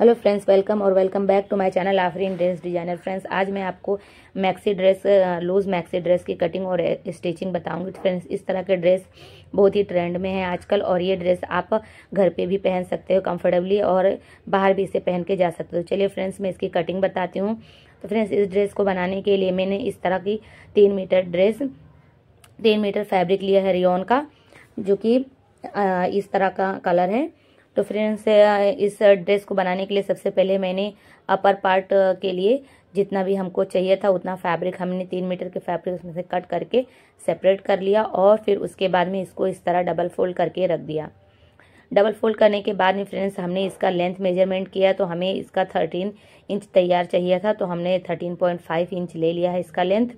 hello friends welcome और welcome back to my channel Aafreen dress designer friends आज मैं आपको maxi dress loose maxi dress की cutting और स्टिचिंग बताऊंगी फ्रेंड्स इस तरह के ड्रेस बहुत ही ट्रेंड में है आजकल और ये ड्रेस आप घर पे भी पहन सकते हो कंफर्टेबली और बाहर भी इसे पहन के जा सकते हो चलिए फ्रेंड्स मैं इसकी कटिंग बताती हूँ तो फ्रेंड्स इस ड्रेस को बनाने के लिए मैंने इस तरह की तीन मीटर ड्रेस तीन मीटर फैब्रिक लिया है रियोन का जो कि इस तरह का कलर है तो फ्रेंड्स इस ड्रेस को बनाने के लिए सबसे पहले मैंने अपर पार्ट के लिए जितना भी हमको चाहिए था उतना फैब्रिक हमने तीन मीटर के फैब्रिक उसमें से कट करके सेपरेट कर लिया और फिर उसके बाद में इसको इस तरह डबल फोल्ड करके रख दिया डबल फोल्ड करने के बाद में फ्रेंड्स हमने इसका लेंथ मेजरमेंट किया तो हमें इसका थर्टीन इंच तैयार चाहिए था तो हमने थर्टीन पॉइंट फाइव इंच ले लिया है इसका लेंथ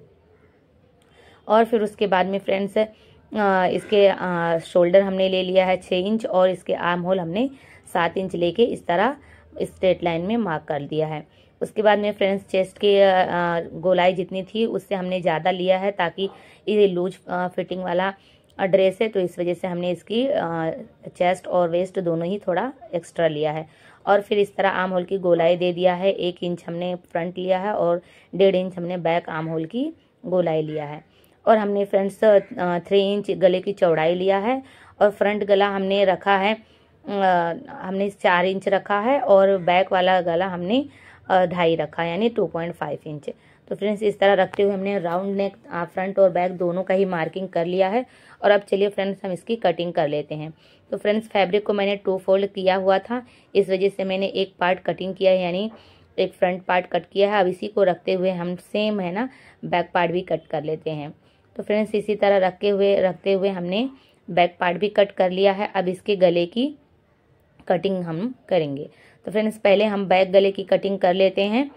और फिर उसके बाद में फ्रेंड्स इसके शोल्डर हमने ले लिया है छः इंच और इसके आर्म होल हमने सात इंच लेके इस तरह स्ट्रेट लाइन में मार्क कर दिया है उसके बाद में फ्रेंड्स चेस्ट की गोलाई जितनी थी उससे हमने ज़्यादा लिया है ताकि ये लूज फिटिंग वाला ड्रेस है तो इस वजह से हमने इसकी चेस्ट और वेस्ट दोनों ही थोड़ा एक्स्ट्रा लिया है और फिर इस तरह आम होल की गोलाई दे दिया है एक इंच हमने फ्रंट लिया है और डेढ़ इंच हमने बैक आम होल की गोलाई लिया है और हमने फ्रेंड्स थ्री इंच गले की चौड़ाई लिया है और फ्रंट गला हमने रखा है हमने चार इंच रखा है और बैक वाला गला हमने ढाई रखा है यानी टू पॉइंट फाइव इंच तो फ्रेंड्स इस तरह रखते हुए हमने राउंड नेक फ्रंट और बैक दोनों का ही मार्किंग कर लिया है और अब चलिए फ्रेंड्स हम इसकी कटिंग कर लेते हैं तो फ्रेंड्स फैब्रिक को मैंने टू फोल्ड किया हुआ था इस वजह से मैंने एक पार्ट कटिंग किया है यानी एक फ्रंट पार्ट कट किया है अब इसी को रखते हुए हम सेम है ना बैक पार्ट भी कट कर लेते हैं तो फ्रेंड्स इसी तरह रखे हुए रखते हुए हमने बैक पार्ट भी कट कर लिया है अब इसके गले की कटिंग हम करेंगे तो फ्रेंड्स पहले हम बैक गले की कटिंग कर लेते हैं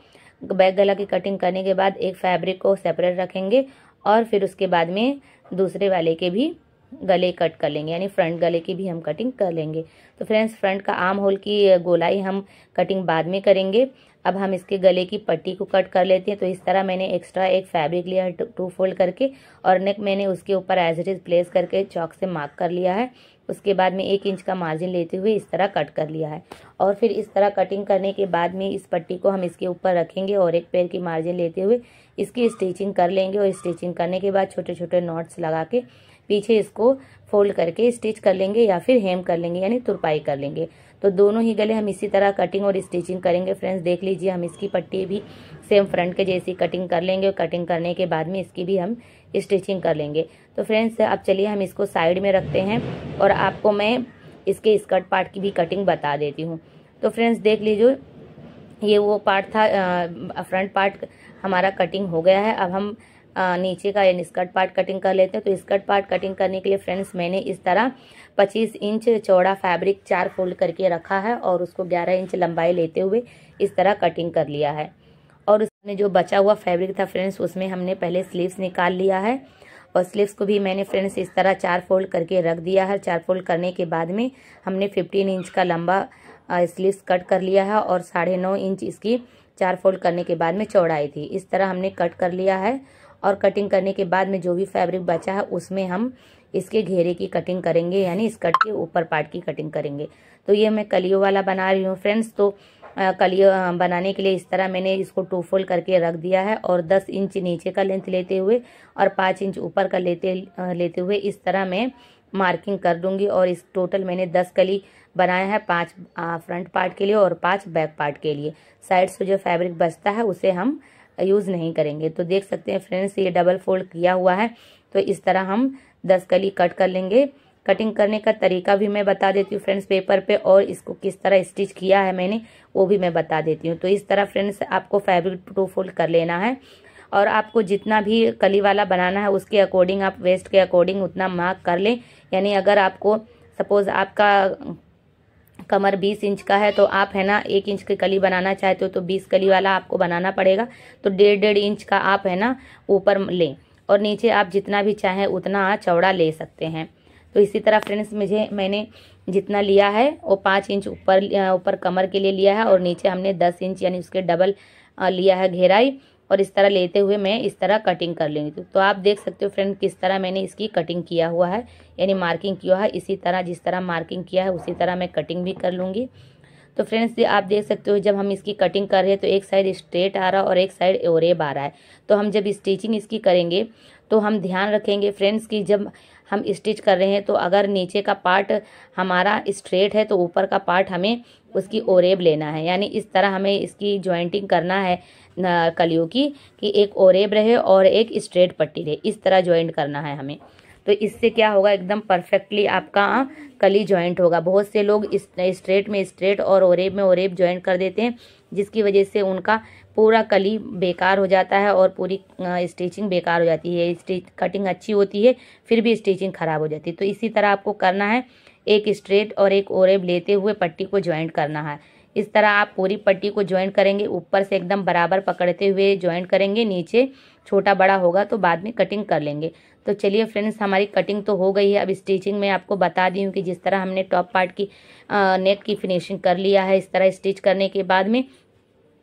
बैक गला की कटिंग करने के बाद एक फैब्रिक को सेपरेट रखेंगे और फिर उसके बाद में दूसरे वाले के भी गले कट कर लेंगे यानी फ्रंट गले की भी हम कटिंग कर लेंगे तो फ्रेंड्स फ्रंट का आम होल की गोलाई हम कटिंग बाद में करेंगे अब हम इसके गले की पट्टी को कट कर लेते हैं तो इस तरह मैंने एक्स्ट्रा एक फैब्रिक लिया है टू फोल्ड करके और नेक मैंने उसके ऊपर एज इट इज़ प्लेस करके चौक से मार्क कर लिया है उसके बाद में एक इंच का मार्जिन लेते हुए इस तरह कट कर लिया है और फिर इस तरह कटिंग करने के बाद में इस पट्टी को हम इसके ऊपर रखेंगे और एक पैर की मार्जिन लेते हुए इसकी स्टिचिंग कर लेंगे और स्टिचिंग करने के बाद छोटे छोटे नॉट्स लगा के पीछे इसको फोल्ड करके स्टिच कर लेंगे या फिर हेम कर लेंगे यानी तुरपाई कर लेंगे तो दोनों ही गले हम इसी तरह कटिंग और स्टिचिंग करेंगे फ्रेंड्स देख लीजिए हम इसकी पट्टी भी सेम फ्रंट के जैसी कटिंग कर लेंगे और कटिंग करने के बाद में इसकी भी हम स्टिचिंग कर लेंगे तो फ्रेंड्स अब चलिए हम इसको साइड में रखते हैं और आपको मैं इसके स्कर्ट पार्ट की भी कटिंग बता देती हूँ तो फ्रेंड्स देख लीजिए ये वो पार्ट था फ्रंट पार्ट हमारा कटिंग हो गया है अब हम नीचे का यानी स्कर्ट पार्ट कटिंग कर लेते हैं तो स्कर्ट पार्ट कटिंग करने के लिए फ्रेंड्स मैंने इस तरह 25 इंच चौड़ा फैब्रिक चार फोल्ड करके रखा है और उसको 11 इंच लंबाई लेते हुए इस तरह कटिंग कर लिया है और उसमें जो बचा हुआ फैब्रिक था फ्रेंड्स उसमें हमने पहले स्लीव्स निकाल लिया है और स्लीव्स को भी मैंने फ्रेंड्स इस तरह चार फोल्ड करके रख दिया है चार फोल्ड करने के बाद में हमने फिफ्टीन इंच का लंबा स्लीव्स कट कर लिया है और साढ़े नौ इंच इसकी चार फोल्ड करने के बाद में चौड़ाई थी इस तरह हमने कट कर लिया है और कटिंग करने के बाद में जो भी फैब्रिक बचा है उसमें हम इसके घेरे की कटिंग करेंगे यानी स्कर्ट के ऊपर पार्ट की कटिंग करेंगे तो ये मैं कलियों वाला बना रही हूँ फ्रेंड्स तो कलियो बनाने के लिए इस तरह मैंने इसको टू फोल्ड करके रख दिया है और दस इंच नीचे का लेंथ लेते हुए और पाँच इंच ऊपर का लेते लेते हुए इस तरह मैं मार्किंग कर दूंगी और इस टोटल मैंने दस कली बनाया है पांच फ्रंट पार्ट के लिए और पांच बैक पार्ट के लिए साइड से जो फैब्रिक बचता है उसे हम यूज़ नहीं करेंगे तो देख सकते हैं फ्रेंड्स ये डबल फोल्ड किया हुआ है तो इस तरह हम दस कली कट कर लेंगे कटिंग करने का तरीका भी मैं बता देती हूँ फ्रेंड्स पेपर पे और इसको किस तरह स्टिच किया है मैंने वो भी मैं बता देती हूँ तो इस तरह फ्रेंड्स आपको फैब्रिक टू फोल्ड कर लेना है और आपको जितना भी कली वाला बनाना है उसके अकॉर्डिंग आप वेस्ट के अकॉर्डिंग उतना मार्क कर लें यानी अगर आपको सपोज़ आपका कमर बीस इंच का है तो आप है ना एक इंच की कली बनाना चाहते हो तो बीस कली वाला आपको बनाना पड़ेगा तो डेढ़ डेढ़ इंच का आप है ना ऊपर लें और नीचे आप जितना भी चाहें उतना चौड़ा ले सकते हैं तो इसी तरह फ्रेंड्स मुझे मैंने जितना लिया है वो पाँच इंच ऊपर ऊपर कमर के लिए लिया है और नीचे हमने दस इंच यानी उसके डबल लिया है घेराई और इस तरह लेते हुए मैं इस तरह कटिंग कर लेंगी तो, तो आप देख सकते हो फ्रेंड किस तरह मैंने इसकी कटिंग किया हुआ है यानी मार्किंग किया है इसी तरह जिस तरह मार्किंग किया है उसी तरह मैं कटिंग भी कर लूँगी तो फ्रेंड्स आप देख सकते हो जब हम इसकी कटिंग कर रहे हैं तो एक साइड स्ट्रेट आ रहा है और एक साइड ओरेब आ रहा है तो हम जब स्टिचिंग इसकी करेंगे तो हम ध्यान रखेंगे फ्रेंड्स कि जब हम स्टिच कर रहे हैं तो अगर नीचे का पार्ट हमारा स्ट्रेट है तो ऊपर का पार्ट हमें उसकी ओरेब लेना है यानी इस तरह हमें इसकी ज्वाइंटिंग करना है कलियों की कि एक ओरेब रहे और एक स्ट्रेट पट्टी रहे इस तरह ज्वाइंट करना है हमें तो इससे क्या होगा एकदम परफेक्टली आपका कली ज्वाइंट होगा बहुत से लोग स्ट्रेट में स्ट्रेट और ओरेब में ओरेब ज्वाइंट कर देते हैं जिसकी वजह से उनका पूरा कली बेकार हो जाता है और पूरी स्टिचिंग बेकार हो जाती है स्टिच कटिंग अच्छी होती है फिर भी स्टिचिंग ख़राब हो जाती है तो इसी तरह आपको करना है एक स्ट्रेट और एक ओरेब लेते हुए पट्टी को ज्वाइंट करना है इस तरह आप पूरी पट्टी को ज्वाइंट करेंगे ऊपर से एकदम बराबर पकड़ते हुए ज्वाइंट करेंगे नीचे छोटा बड़ा होगा तो बाद में कटिंग कर लेंगे तो चलिए फ्रेंड्स हमारी कटिंग तो हो गई है अब स्टिचिंग में आपको बता दी हूँ कि जिस तरह हमने टॉप पार्ट की नेक की फिनिशिंग कर लिया है इस तरह स्टिच करने के बाद में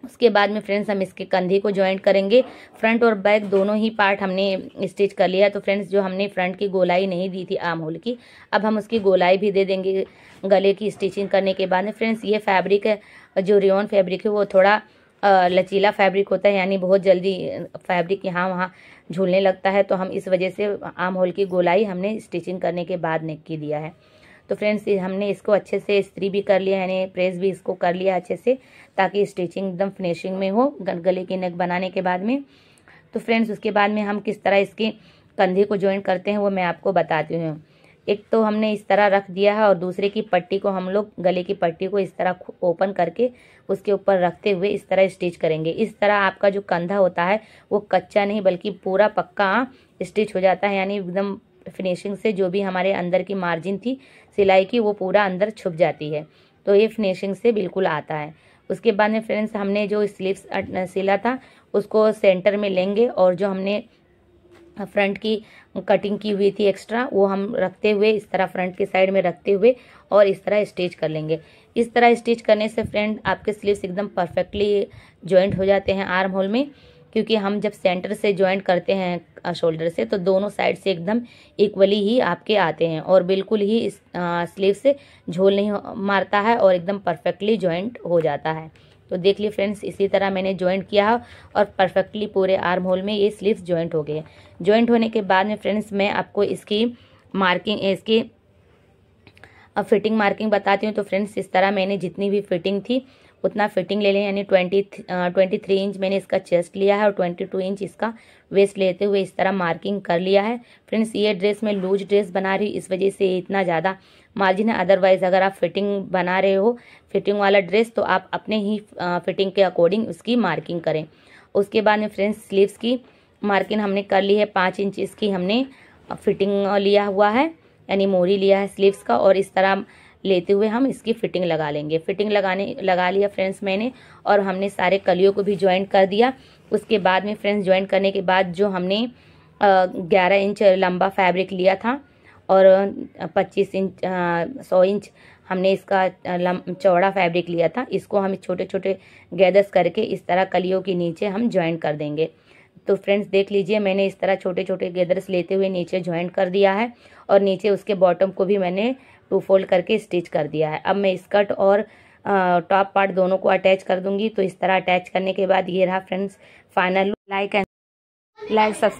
उसके बाद में फ्रेंड्स हम इसके कंधे को ज्वाइंट करेंगे फ्रंट और बैक दोनों ही पार्ट हमने स्टिच कर लिया तो फ्रेंड्स जो हमने फ्रंट की गोलाई नहीं दी थी आम होल की अब हम उसकी गोलाई भी दे देंगे गले की स्टिचिंग करने के बाद में फ्रेंड्स ये फैब्रिक है जो रिओन फैब्रिक है वो थोड़ा लचीला फैब्रिक होता है यानी बहुत जल्दी फैब्रिक यहाँ वहाँ झूलने लगता है तो हम इस वजह से आम होल की गोलाई हमने स्टिचिंग करने के बाद नेक की दिया है तो फ्रेंड्स हमने इसको अच्छे से स्त्री भी कर लिया यानी प्रेस भी इसको कर लिया अच्छे से ताकि स्टिचिंग एकदम फिनिशिंग में हो गले की नेक बनाने के बाद में तो फ्रेंड्स उसके बाद में हम किस तरह इसके कंधे को ज्वाइन करते हैं वो मैं आपको बताती हूँ एक तो हमने इस तरह रख दिया है और दूसरे की पट्टी को हम लोग गले की पट्टी को इस तरह ओपन करके उसके ऊपर रखते हुए इस तरह स्टिच करेंगे इस तरह आपका जो कंधा होता है वो कच्चा नहीं बल्कि पूरा पक्का स्टिच हो जाता है यानी एकदम फिनिशिंग से जो भी हमारे अंदर की मार्जिन थी सिलाई की वो पूरा अंदर छुप जाती है तो ये फिनिशिंग से बिल्कुल आता है उसके बाद में फ्रेंड्स हमने जो स्लीव्स सिला था उसको सेंटर में लेंगे और जो हमने फ्रंट की कटिंग की हुई थी एक्स्ट्रा वो हम रखते हुए इस तरह फ्रंट की साइड में रखते हुए और इस तरह स्टिच कर लेंगे इस तरह स्टिच करने से फ्रेंड आपके स्लीव्स एकदम परफेक्टली जॉइंट हो जाते हैं आर्म होल में क्योंकि हम जब सेंटर से ज्वाइंट करते हैं शोल्डर से तो दोनों साइड से एकदम इक्वली ही आपके आते हैं और बिल्कुल ही इस स्लीव से झोल नहीं मारता है और एकदम परफेक्टली ज्वाइंट हो जाता है तो देख लिए फ्रेंड्स इसी तरह मैंने ज्वाइंट किया और परफेक्टली पूरे आर्म होल में ये स्लीव्स ज्वाइंट हो गए ज्वाइंट होने के बाद में फ्रेंड्स मैं आपको इसकी मार्किंग इसकी फिटिंग मार्किंग बताती हूँ तो फ्रेंड्स इस तरह मैंने जितनी भी फिटिंग थी उतना फिटिंग ले लें यानी ट्वेंटी ट्वेंटी थ्री इंच मैंने इसका चेस्ट लिया है और ट्वेंटी टू इंच इसका वेस्ट लेते हुए इस तरह मार्किंग कर लिया है फ्रेंड्स ये ड्रेस मैं लूज ड्रेस बना रही हूँ इस वजह से इतना ज़्यादा मार्जिन है अदरवाइज़ अगर आप फिटिंग बना रहे हो फिटिंग वाला ड्रेस तो आप अपने ही फिटिंग uh, के अकॉर्डिंग उसकी मार्किंग करें उसके बाद में फ्रेंड्स स्लीव्स की मार्किंग हमने कर ली है पाँच इंच इसकी हमने फिटिंग लिया हुआ है यानी मोरी लिया है स्लीव्स का और इस तरह लेते हुए हम इसकी फिटिंग लगा लेंगे फिटिंग लगाने लगा लिया फ्रेंड्स मैंने और हमने सारे कलियों को भी ज्वाइन कर दिया उसके बाद में फ्रेंड्स ज्वाइन करने के बाद जो हमने ग्यारह इंच लंबा फैब्रिक लिया था और पच्चीस इंच सौ इंच हमने इसका चौड़ा फैब्रिक लिया था इसको हम छोटे छोटे गैदर्स करके इस तरह कलियों के नीचे हम ज्वाइन कर देंगे तो फ्रेंड्स देख लीजिए मैंने इस तरह छोटे छोटे गैदर्स लेते हुए नीचे ज्वाइन कर दिया है और नीचे उसके बॉटम को भी मैंने टू फोल्ड करके स्टिच कर दिया है अब मैं स्कर्ट और टॉप पार्ट दोनों को अटैच कर दूंगी तो इस तरह अटैच करने के बाद ये रहा friends final like and like subscribe